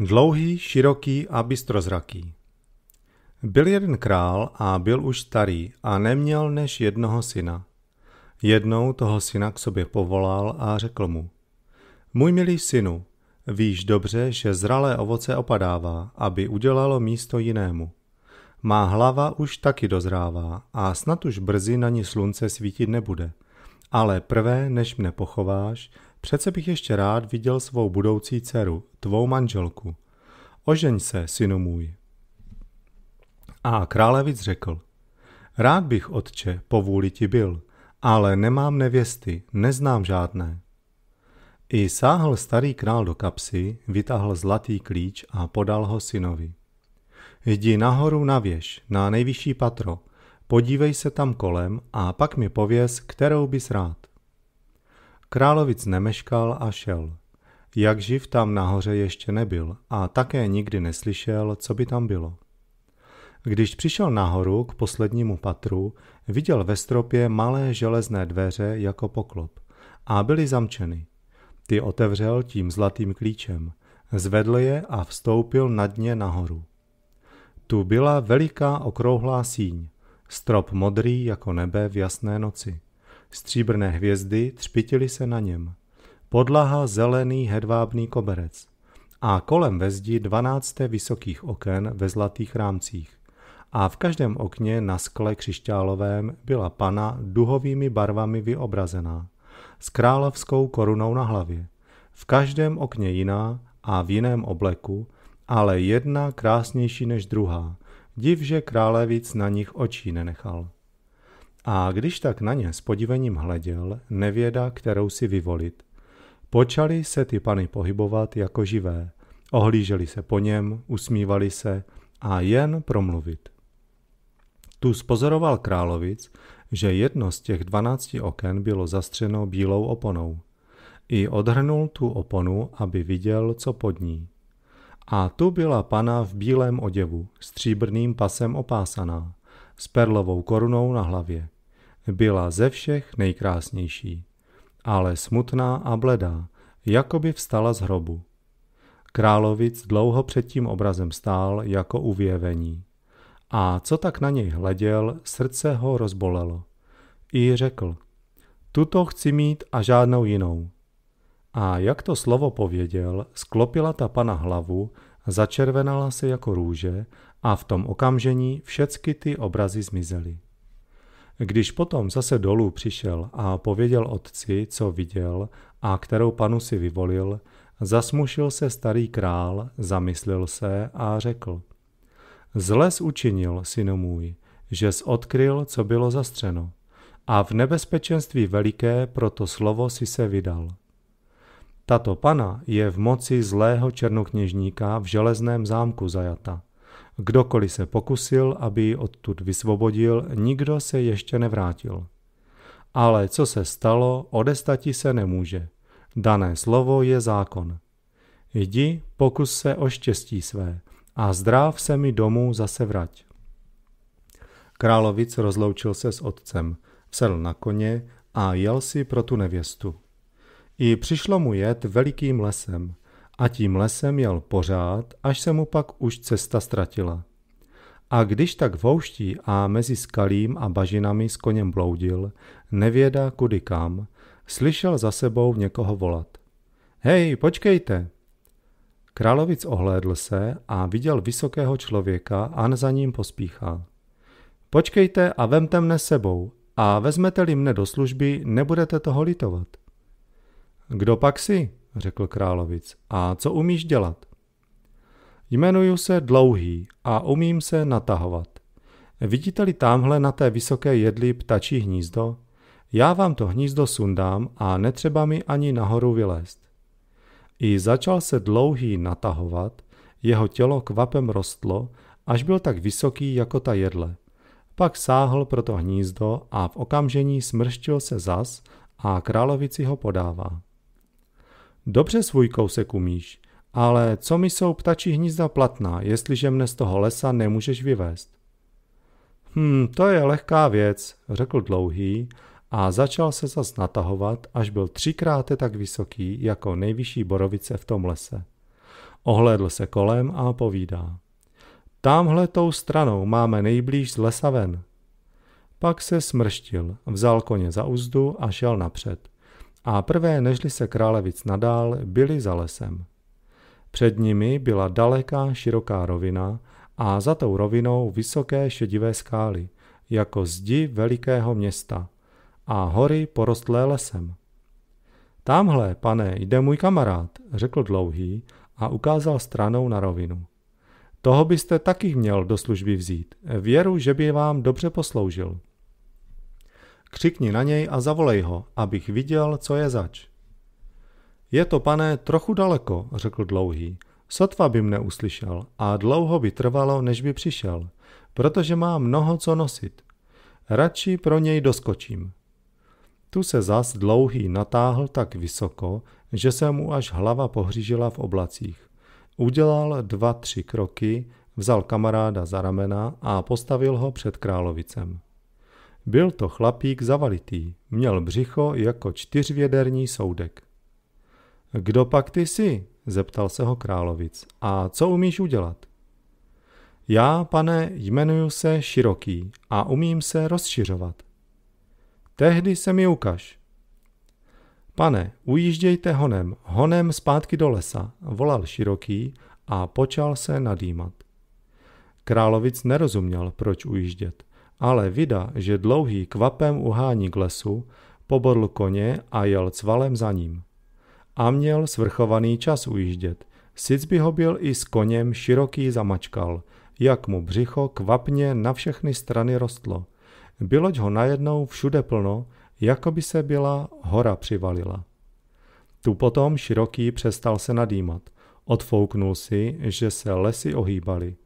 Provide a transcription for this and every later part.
Dlouhý, široký a bystrozraký. Byl jeden král a byl už starý a neměl než jednoho syna. Jednou toho syna k sobě povolal a řekl mu. Můj milý synu, víš dobře, že zralé ovoce opadává, aby udělalo místo jinému. Má hlava už taky dozrává a snad už brzy na ní slunce svítit nebude. Ale prvé, než mne pochováš, Přece bych ještě rád viděl svou budoucí dceru, tvou manželku. Ožeň se, synu můj. A králevic řekl, rád bych, otče, povůli ti byl, ale nemám nevěsty, neznám žádné. I sáhl starý král do kapsy, vytáhl zlatý klíč a podal ho synovi. Jdi nahoru na věž, na nejvyšší patro, podívej se tam kolem a pak mi pověz, kterou bys rád. Královic nemeškal a šel. Jak živ tam nahoře ještě nebyl a také nikdy neslyšel, co by tam bylo. Když přišel nahoru k poslednímu patru, viděl ve stropě malé železné dveře jako poklop a byly zamčeny. Ty otevřel tím zlatým klíčem, zvedl je a vstoupil na dně nahoru. Tu byla veliká okrouhlá síň, strop modrý jako nebe v jasné noci. Stříbrné hvězdy třpitily se na něm. Podlaha zelený hedvábný koberec. A kolem ve zdi dvanácté vysokých oken ve zlatých rámcích. A v každém okně na skle křišťálovém byla pana duhovými barvami vyobrazená, s královskou korunou na hlavě. V každém okně jiná a v jiném obleku, ale jedna krásnější než druhá. Divže králevic na nich očí nenechal a když tak na ně s podivením hleděl, nevěda, kterou si vyvolit. Počali se ty pany pohybovat jako živé, ohlíželi se po něm, usmívali se a jen promluvit. Tu spozoroval královic, že jedno z těch dvanácti oken bylo zastřeno bílou oponou. I odhrnul tu oponu, aby viděl, co pod ní. A tu byla pana v bílém oděvu, stříbrným pasem opásaná, s perlovou korunou na hlavě byla ze všech nejkrásnější, ale smutná a bledá, jako by vstala z hrobu. Královic dlouho před tím obrazem stál jako uvěvení. A co tak na něj hleděl, srdce ho rozbolelo. I řekl, tuto chci mít a žádnou jinou. A jak to slovo pověděl, sklopila ta pana hlavu, začervenala se jako růže a v tom okamžení všecky ty obrazy zmizely. Když potom zase dolů přišel a pověděl otci, co viděl a kterou panu si vyvolil, zasmušil se starý král, zamyslil se a řekl. Zle učinil, synu můj, že odkryl, co bylo zastřeno. A v nebezpečenství veliké proto slovo si se vydal. Tato pana je v moci zlého černokněžníka v železném zámku zajata. Kdokoliv se pokusil, aby ji odtud vysvobodil, nikdo se ještě nevrátil. Ale co se stalo, odestati se nemůže. Dané slovo je zákon. Jdi, pokus se o štěstí své a zdráv se mi domů zase vrať. Královic rozloučil se s otcem, sedl na koně a jel si pro tu nevěstu. I přišlo mu jet velikým lesem – a tím lesem jel pořád, až se mu pak už cesta ztratila. A když tak v houští a mezi skalím a bažinami s koněm bloudil, nevěda kudy kam, slyšel za sebou někoho volat. Hej, počkejte! Královic ohlédl se a viděl vysokého člověka a za ním pospíchal. Počkejte a vemte mne sebou a vezmete-li mne do služby, nebudete toho litovat. Kdo pak si? řekl královic. A co umíš dělat? Jmenuju se Dlouhý a umím se natahovat. Vidíte-li tamhle na té vysoké jedli ptačí hnízdo? Já vám to hnízdo sundám a netřeba mi ani nahoru vylézt. I začal se dlouhý natahovat, jeho tělo kvapem rostlo, až byl tak vysoký jako ta jedle. Pak sáhl pro to hnízdo a v okamžení smrštil se zas a královici ho podává. Dobře svůj kousek umíš, ale co mi jsou ptačí hnízda platná, jestliže mne z toho lesa nemůžeš vyvést? Hm, to je lehká věc, řekl dlouhý a začal se zas natahovat, až byl třikrát tak vysoký jako nejvyšší borovice v tom lese. Ohlédl se kolem a povídá. Tamhle tou stranou máme nejblíž z lesa ven. Pak se smrštil, vzal koně za uzdu a šel napřed a prvé nežli se králevic nadál, byli za lesem. Před nimi byla daleká široká rovina a za tou rovinou vysoké šedivé skály, jako zdi velikého města a hory porostlé lesem. Tamhle, pane, jde můj kamarád, řekl dlouhý a ukázal stranou na rovinu. Toho byste taky měl do služby vzít. Věru, že by vám dobře posloužil. Křikni na něj a zavolej ho, abych viděl, co je zač. Je to, pane, trochu daleko, řekl dlouhý. Sotva by mne uslyšel a dlouho by trvalo, než by přišel, protože má mnoho co nosit. Radši pro něj doskočím. Tu se zas dlouhý natáhl tak vysoko, že se mu až hlava pohřížila v oblacích. Udělal dva, tři kroky, vzal kamaráda za ramena a postavil ho před královicem. Byl to chlapík zavalitý, měl břicho jako čtyřvěderní soudek. Kdo pak ty jsi? zeptal se ho královic. A co umíš udělat? Já, pane, jmenuju se Široký a umím se rozšiřovat. Tehdy se mi ukaž. Pane, ujíždějte honem, honem zpátky do lesa, volal Široký a počal se nadýmat. Královic nerozuměl, proč ujíždět. Ale vida, že dlouhý kvapem uhání k lesu, pobodl koně a jel cvalem za ním. A měl svrchovaný čas ujíždět. Sic by ho byl i s koněm široký zamačkal, jak mu břicho kvapně na všechny strany rostlo. Byloť ho najednou všude plno, jako by se byla hora přivalila. Tu potom široký přestal se nadýmat. Odfouknul si, že se lesy ohýbaly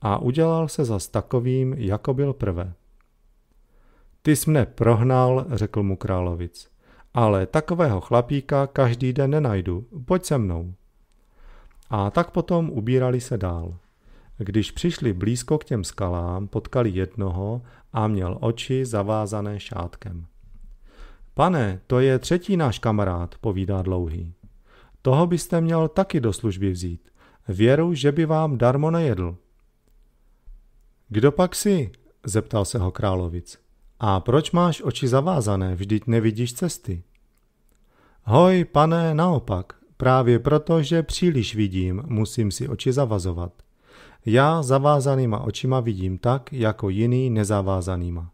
a udělal se zas takovým, jako byl prvé. Ty jsi mne prohnal, řekl mu královic. Ale takového chlapíka každý den nenajdu, pojď se mnou. A tak potom ubírali se dál. Když přišli blízko k těm skalám, potkali jednoho a měl oči zavázané šátkem. Pane, to je třetí náš kamarád, povídá dlouhý. Toho byste měl taky do služby vzít. Věru, že by vám darmo nejedl. Kdo pak si? zeptal se ho královic. A proč máš oči zavázané, vždyť nevidíš cesty? Hoj, pane, naopak, právě proto, že příliš vidím, musím si oči zavazovat. Já zavázanýma očima vidím tak, jako jiný nezavázanýma.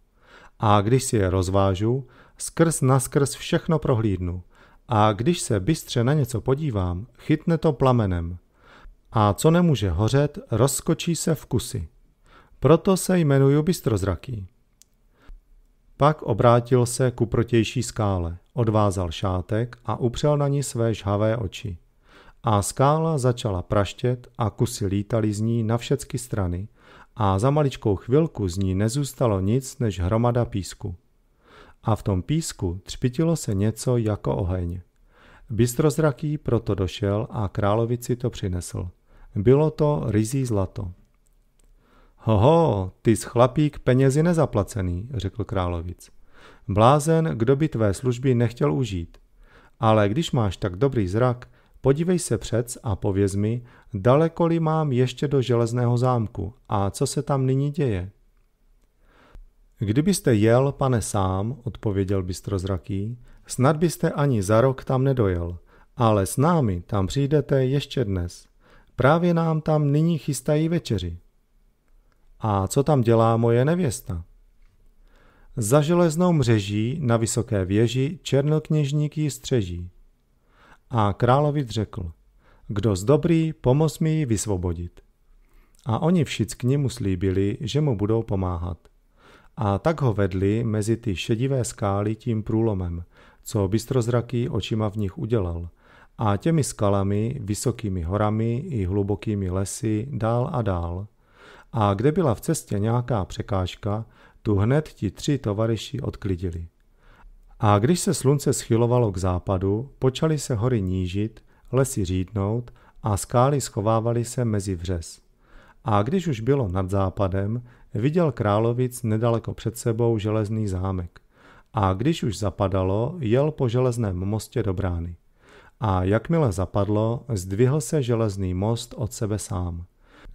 A když si je rozvážu, skrz naskrz všechno prohlídnu. A když se bystře na něco podívám, chytne to plamenem. A co nemůže hořet, rozkočí se v kusy. Proto se jmenuju bystrozraký. Pak obrátil se ku protější skále, odvázal šátek a upřel na ní své žhavé oči. A skála začala praštět a kusy lítaly z ní na všechny strany a za maličkou chvilku z ní nezůstalo nic než hromada písku. A v tom písku třpitilo se něco jako oheň. Bystrozraký proto došel a královici to přinesl. Bylo to rizí zlato. Hoho, ty jsi chlapík penězi nezaplacený, řekl královic. Blázen, kdo by tvé služby nechtěl užít. Ale když máš tak dobrý zrak, podívej se přec a pověz mi, dalekoli mám ještě do železného zámku a co se tam nyní děje. Kdybyste jel, pane, sám, odpověděl bystrozraký, snad byste ani za rok tam nedojel, ale s námi tam přijdete ještě dnes. Právě nám tam nyní chystají večeři. A co tam dělá moje nevěsta? Za železnou mřeží na vysoké věži černokněžník ji střeží. A královic řekl, kdo z dobrý, pomoz mi ji vysvobodit. A oni všichni mu slíbili, že mu budou pomáhat. A tak ho vedli mezi ty šedivé skály tím průlomem, co bystrozraký očima v nich udělal. A těmi skalami, vysokými horami i hlubokými lesy dál a dál – a kde byla v cestě nějaká překážka, tu hned ti tři tovaryši odklidili. A když se slunce schylovalo k západu, počaly se hory nížit, lesy řídnout a skály schovávaly se mezi vřes. A když už bylo nad západem, viděl Královic nedaleko před sebou železný zámek. A když už zapadalo, jel po železném mostě do brány. A jakmile zapadlo, zdvihl se železný most od sebe sám.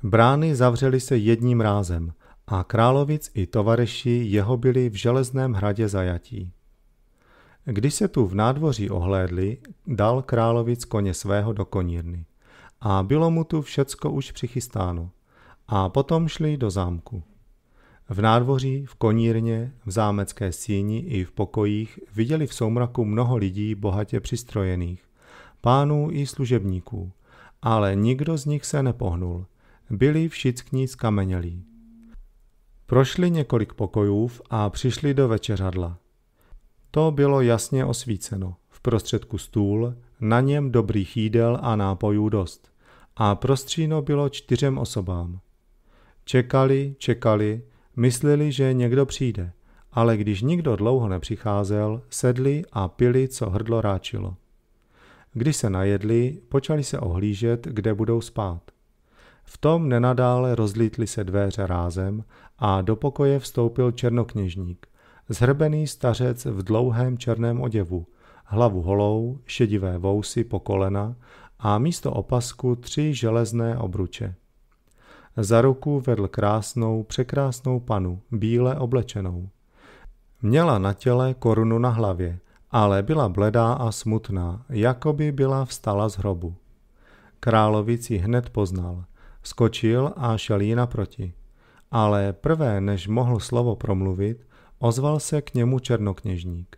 Brány zavřely se jedním rázem a královic i tovareši jeho byli v železném hradě zajatí. Když se tu v nádvoří ohlédli, dal královic koně svého do konírny. A bylo mu tu všecko už přichystáno. A potom šli do zámku. V nádvoří, v konírně, v zámecké síni i v pokojích viděli v soumraku mnoho lidí bohatě přistrojených, pánů i služebníků, ale nikdo z nich se nepohnul – byli všichni skamenělí. Prošli několik pokojů a přišli do večeřadla. To bylo jasně osvíceno. V prostředku stůl, na něm dobrých jídel a nápojů dost. A prostříno bylo čtyřem osobám. Čekali, čekali, mysleli, že někdo přijde, ale když nikdo dlouho nepřicházel, sedli a pili, co hrdlo ráčilo. Když se najedli, počali se ohlížet, kde budou spát. V tom nenadále rozlítly se dveře rázem a do pokoje vstoupil černokněžník. Zhrbený stařec v dlouhém černém oděvu, hlavu holou, šedivé vousy po kolena a místo opasku tři železné obruče. Za ruku vedl krásnou, překrásnou panu, bíle oblečenou. Měla na těle korunu na hlavě, ale byla bledá a smutná, jako by byla vstala z hrobu. Královici hned poznal – Skočil a šel jí naproti. Ale prvé, než mohl slovo promluvit, ozval se k němu černokněžník.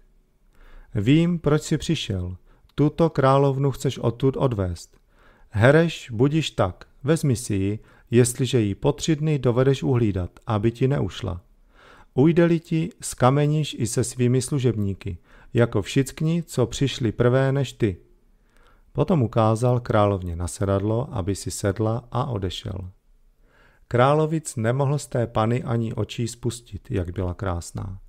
Vím, proč si přišel. Tuto královnu chceš odtud odvést. Hereš, budíš tak, vezmi si ji, jestliže ji po tři dny dovedeš uhlídat, aby ti neušla. Ujde-li ti, skameníš i se svými služebníky, jako všichni, co přišli prvé než ty. Potom ukázal královně na sedadlo, aby si sedla a odešel. Královic nemohl z té pany ani očí spustit, jak byla krásná.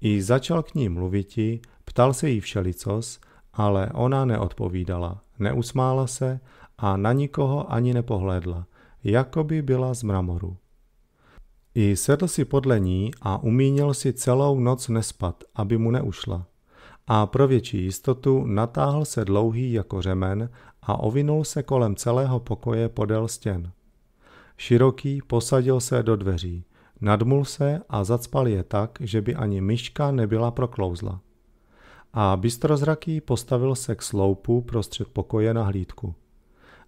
I začal k ní mluviti, ptal se jí všelicos, ale ona neodpovídala, neusmála se a na nikoho ani nepohlédla, jako by byla z mramoru. I sedl si podle ní a umínil si celou noc nespat, aby mu neušla a pro větší jistotu natáhl se dlouhý jako řemen a ovinul se kolem celého pokoje podél stěn. Široký posadil se do dveří, nadmul se a zacpal je tak, že by ani myška nebyla proklouzla. A bystrozraký postavil se k sloupu prostřed pokoje na hlídku.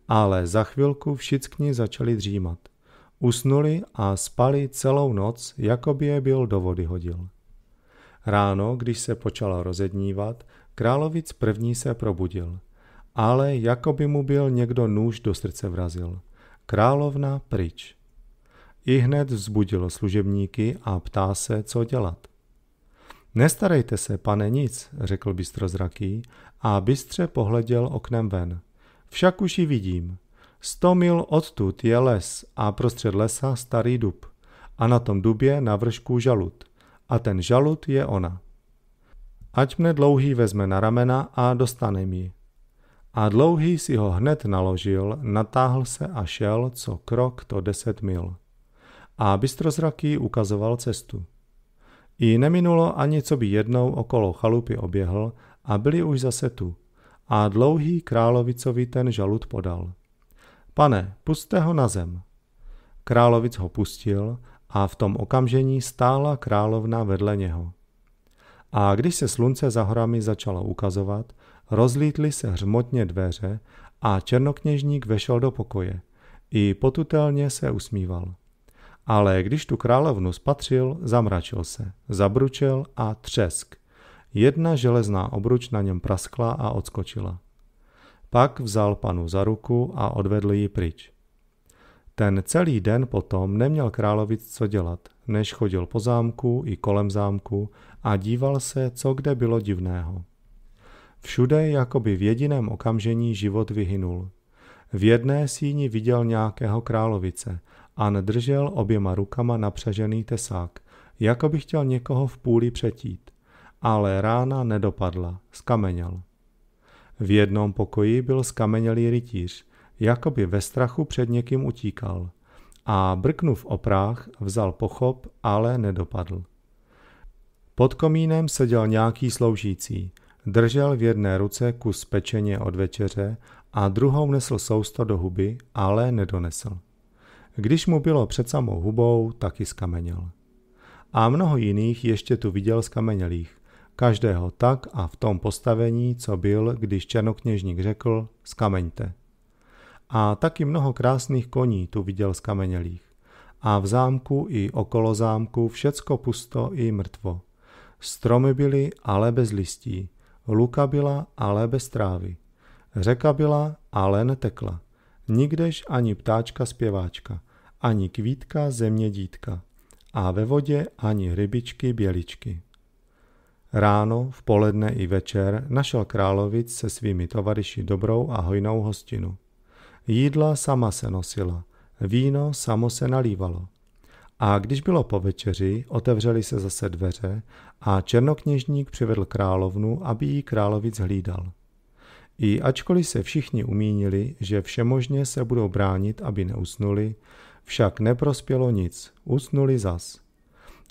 Ale za chvilku všichni začali dřímat. Usnuli a spali celou noc, jako by je byl do vody hodil. Ráno, když se počalo rozednívat, královic první se probudil, ale jako by mu byl někdo nůž do srdce vrazil. Královna pryč. I hned vzbudilo služebníky a ptá se, co dělat. Nestarejte se, pane, nic, řekl bystrozraký a bystře pohleděl oknem ven. Však už ji vidím. Sto mil odtud je les a prostřed lesa starý dub a na tom dubě na vršku žalud a ten žalud je ona. Ať mne dlouhý vezme na ramena a dostane mi. A dlouhý si ho hned naložil, natáhl se a šel, co krok to deset mil. A bystrozraký ukazoval cestu. I neminulo ani co by jednou okolo chalupy oběhl a byli už zase tu. A dlouhý královicovi ten žalud podal. Pane, puste ho na zem. Královic ho pustil a v tom okamžení stála královna vedle něho. A když se slunce za horami začalo ukazovat, rozlítly se hřmotně dveře a černokněžník vešel do pokoje. I potutelně se usmíval. Ale když tu královnu spatřil, zamračil se, zabručel a třesk. Jedna železná obruč na něm praskla a odskočila. Pak vzal panu za ruku a odvedl ji pryč. Ten celý den potom neměl královic co dělat, než chodil po zámku i kolem zámku a díval se, co kde bylo divného. Všude jakoby v jediném okamžení život vyhynul. V jedné síni viděl nějakého královice a držel oběma rukama napřežený tesák, jako by chtěl někoho v půli přetít. Ale rána nedopadla, skameněl. V jednom pokoji byl skamenělý rytíř, jakoby ve strachu před někým utíkal. A brknu v oprách, vzal pochop, ale nedopadl. Pod komínem seděl nějaký sloužící. Držel v jedné ruce kus pečeně od večeře a druhou nesl sousto do huby, ale nedonesl. Když mu bylo před samou hubou, taky skameněl. A mnoho jiných ještě tu viděl skamenělých, každého tak a v tom postavení, co byl, když černokněžník řekl, skameňte. A taky mnoho krásných koní tu viděl z kamenělých. A v zámku i okolo zámku všecko pusto i mrtvo. Stromy byly ale bez listí, luka byla ale bez trávy. Řeka byla ale netekla. Nikdež ani ptáčka zpěváčka, ani kvítka země dítka. A ve vodě ani rybičky běličky. Ráno, v poledne i večer našel královic se svými tovaryši dobrou a hojnou hostinu. Jídla sama se nosila, víno samo se nalívalo. A když bylo po večeři, otevřeli se zase dveře a černokněžník přivedl královnu, aby jí královic hlídal. I ačkoliv se všichni umínili, že všemožně se budou bránit, aby neusnuli, však neprospělo nic, usnuli zas.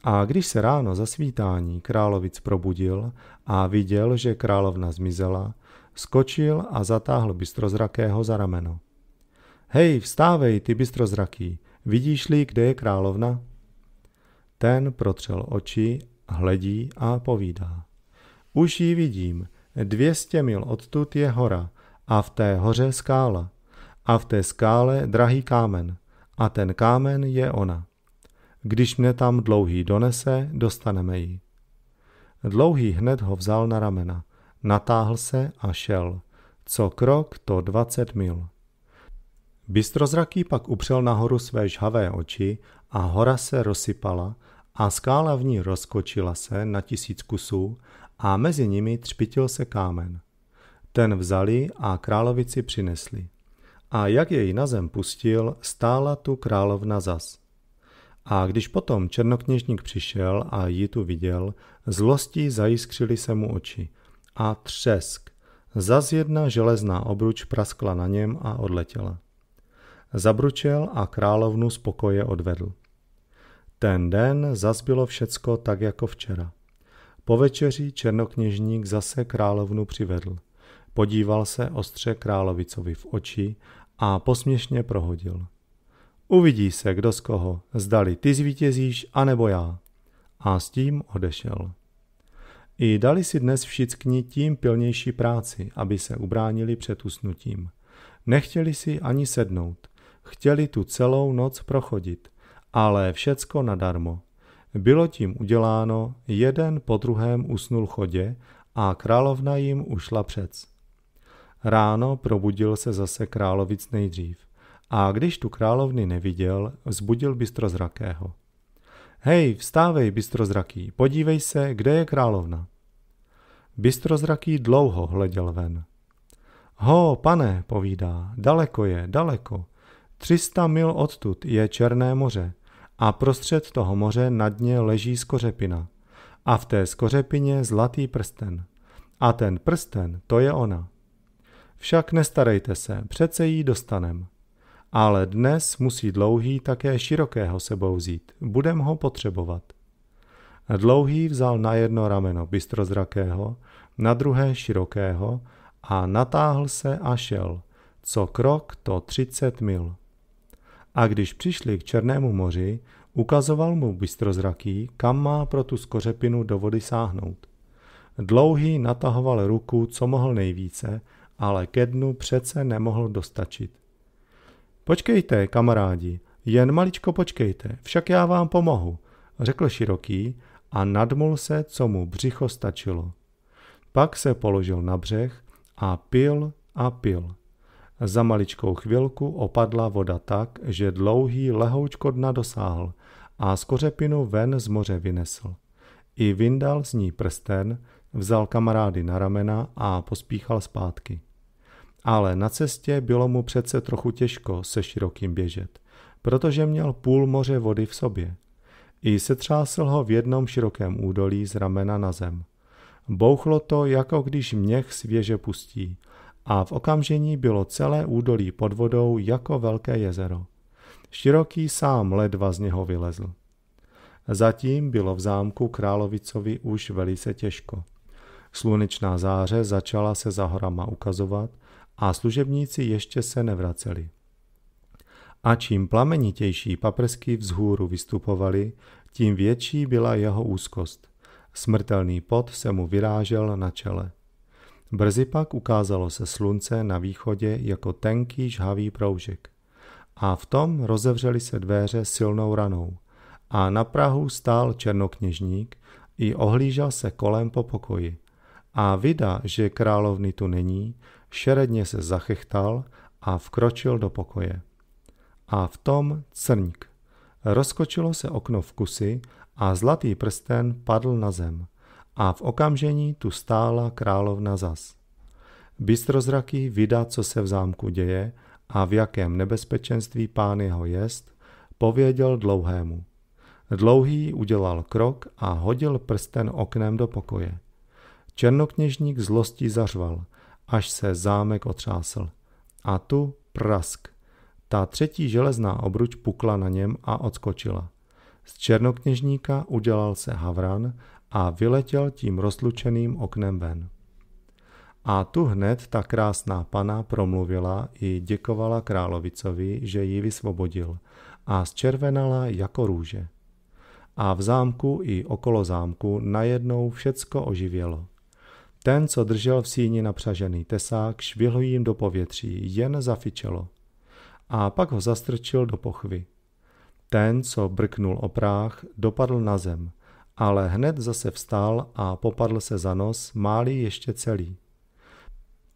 A když se ráno za svítání královic probudil a viděl, že královna zmizela, skočil a zatáhl bystrozrakého za rameno. Hej, vstávej, ty bystrozraký, vidíš-li, kde je královna? Ten protřel oči, hledí a povídá. Už ji vidím, dvěstě mil odtud je hora a v té hoře skála a v té skále drahý kámen a ten kámen je ona. Když mne tam dlouhý donese, dostaneme ji. Dlouhý hned ho vzal na ramena, natáhl se a šel. Co krok, to dvacet mil. Bystrozraký pak upřel nahoru své žhavé oči a hora se rozsypala a skála v ní rozkočila se na tisíc kusů a mezi nimi třpitil se kámen. Ten vzali a královici přinesli. A jak jej na zem pustil, stála tu královna zas. A když potom černokněžník přišel a ji tu viděl, zlostí zajiskřili se mu oči. A třesk. Zas jedna železná obruč praskla na něm a odletěla zabručel a královnu z pokoje odvedl. Ten den zas bylo všecko tak jako včera. Po večeři černokněžník zase královnu přivedl. Podíval se ostře královicovi v oči a posměšně prohodil. Uvidí se, kdo z koho, zdali ty zvítězíš, anebo já. A s tím odešel. I dali si dnes všichni tím pilnější práci, aby se ubránili před usnutím. Nechtěli si ani sednout. Chtěli tu celou noc prochodit, ale všecko nadarmo. Bylo tím uděláno, jeden po druhém usnul chodě a královna jim ušla přec. Ráno probudil se zase královic nejdřív a když tu královny neviděl, vzbudil bystrozrakého. Hej, vstávej, bystrozraký, podívej se, kde je královna. Bystrozraký dlouho hleděl ven. Ho, pane, povídá, daleko je, daleko. 300 mil odtud je Černé moře a prostřed toho moře na dně leží skořepina. A v té skořepině zlatý prsten. A ten prsten, to je ona. Však nestarejte se, přece jí dostanem. Ale dnes musí dlouhý také širokého sebou vzít, budem ho potřebovat. Dlouhý vzal na jedno rameno bystrozrakého, na druhé širokého a natáhl se a šel. Co krok, to třicet mil. A když přišli k Černému moři, ukazoval mu bystrozraký, kam má pro tu skořepinu do vody sáhnout. Dlouhý natahoval ruku, co mohl nejvíce, ale ke dnu přece nemohl dostačit. Počkejte, kamarádi, jen maličko počkejte, však já vám pomohu, řekl široký a nadmul se, co mu břicho stačilo. Pak se položil na břeh a pil a pil. Za maličkou chvilku opadla voda tak, že dlouhý lehoučko dna dosáhl a z kořepinu ven z moře vynesl. I vyndal z ní prsten, vzal kamarády na ramena a pospíchal zpátky. Ale na cestě bylo mu přece trochu těžko se širokým běžet, protože měl půl moře vody v sobě. I setřásl ho v jednom širokém údolí z ramena na zem. Bouchlo to, jako když měch svěže pustí – a v okamžení bylo celé údolí pod vodou jako velké jezero. Široký sám ledva z něho vylezl. Zatím bylo v zámku královicovi už velice těžko. Slunečná záře začala se za horama ukazovat a služebníci ještě se nevraceli. A čím plamenitější paprsky vzhůru vystupovaly, tím větší byla jeho úzkost. Smrtelný pot se mu vyrážel na čele. Brzy pak ukázalo se slunce na východě jako tenký žhavý proužek. A v tom rozevřely se dveře silnou ranou. A na Prahu stál černokněžník i ohlížel se kolem po pokoji. A vida, že královny tu není, šeredně se zachechtal a vkročil do pokoje. A v tom crník. Rozkočilo se okno v kusy a zlatý prsten padl na zem. A v okamžení tu stála královna zas. Bystrozraký vydá, co se v zámku děje a v jakém nebezpečenství pán jeho jest, pověděl dlouhému. Dlouhý udělal krok a hodil prsten oknem do pokoje. Černokněžník zlostí zařval, až se zámek otřásl. A tu prask. Ta třetí železná obruč pukla na něm a odskočila. Z černokněžníka udělal se havran a vyletěl tím rozlučeným oknem ven. A tu hned ta krásná pana promluvila i děkovala královicovi, že ji vysvobodil a zčervenala jako růže. A v zámku i okolo zámku najednou všecko oživělo. Ten, co držel v síni napřažený tesák, švihl jim do povětří, jen zafičelo. A pak ho zastrčil do pochvy. Ten, co brknul o práh, dopadl na zem – ale hned zase vstál a popadl se za nos, máli ještě celý.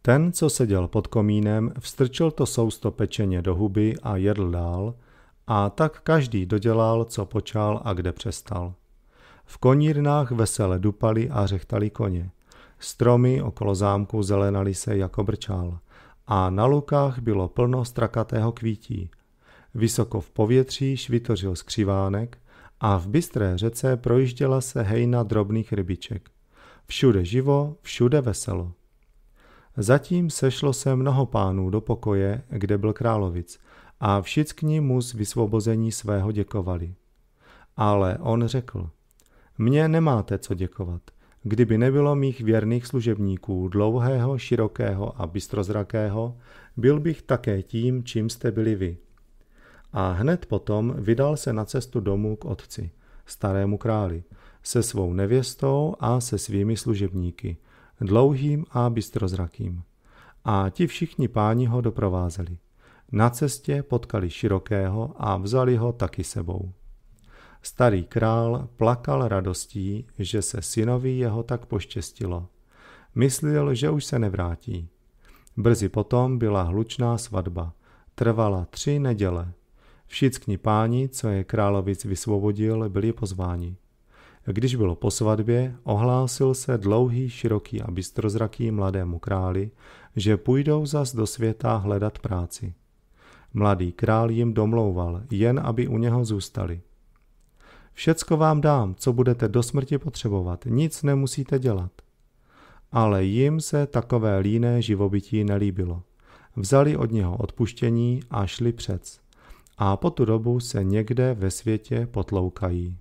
Ten, co seděl pod komínem, vstrčil to sousto pečeně do huby a jedl dál, a tak každý dodělal, co počal a kde přestal. V konírnách vesele dupali a řechtali koně. Stromy okolo zámku zelenaly se jako brčál a na lukách bylo plno strakatého kvítí. Vysoko v povětří švitořil skřivánek, a v bystré řece projížděla se hejna drobných rybiček. Všude živo, všude veselo. Zatím sešlo se mnoho pánů do pokoje, kde byl královic, a všichni mu z vysvobození svého děkovali. Ale on řekl, mně nemáte co děkovat. Kdyby nebylo mých věrných služebníků, dlouhého, širokého a bystrozrakého, byl bych také tím, čím jste byli vy a hned potom vydal se na cestu domů k otci, starému králi, se svou nevěstou a se svými služebníky, dlouhým a bystrozrakým. A ti všichni páni ho doprovázeli. Na cestě potkali širokého a vzali ho taky sebou. Starý král plakal radostí, že se synovi jeho tak poštěstilo. Myslil, že už se nevrátí. Brzy potom byla hlučná svatba. Trvala tři neděle. Všichni páni, co je královic vysvobodil, byli pozváni. Když bylo po svatbě, ohlásil se dlouhý, široký a bystrozraký mladému králi, že půjdou zas do světa hledat práci. Mladý král jim domlouval, jen aby u něho zůstali. Všecko vám dám, co budete do smrti potřebovat, nic nemusíte dělat. Ale jim se takové líné živobytí nelíbilo. Vzali od něho odpuštění a šli přec a po tu dobu se někde ve světě potloukají.